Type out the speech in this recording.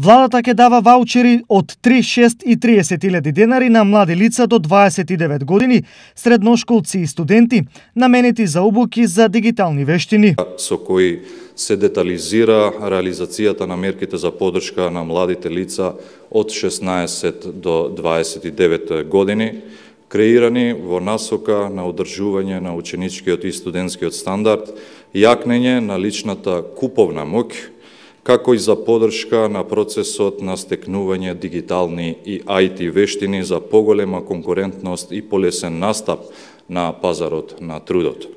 Владата ќе дава ваучери од 3, 6 и 30 илјади денари на млади лица до 29 години, средношколци и студенти, наменети за обуки за дигитални вештини. Со кои се детализира реализацијата на мерките за подршка на младите лица од 16 до 29 години, креирани во насока на одржување на ученичкиот и студентскиот стандард, јакнење на личната куповна моќ, како и за подршка на процесот на стекнување дигитални и IT вештини за поголема конкурентност и полесен настап на пазарот на трудот.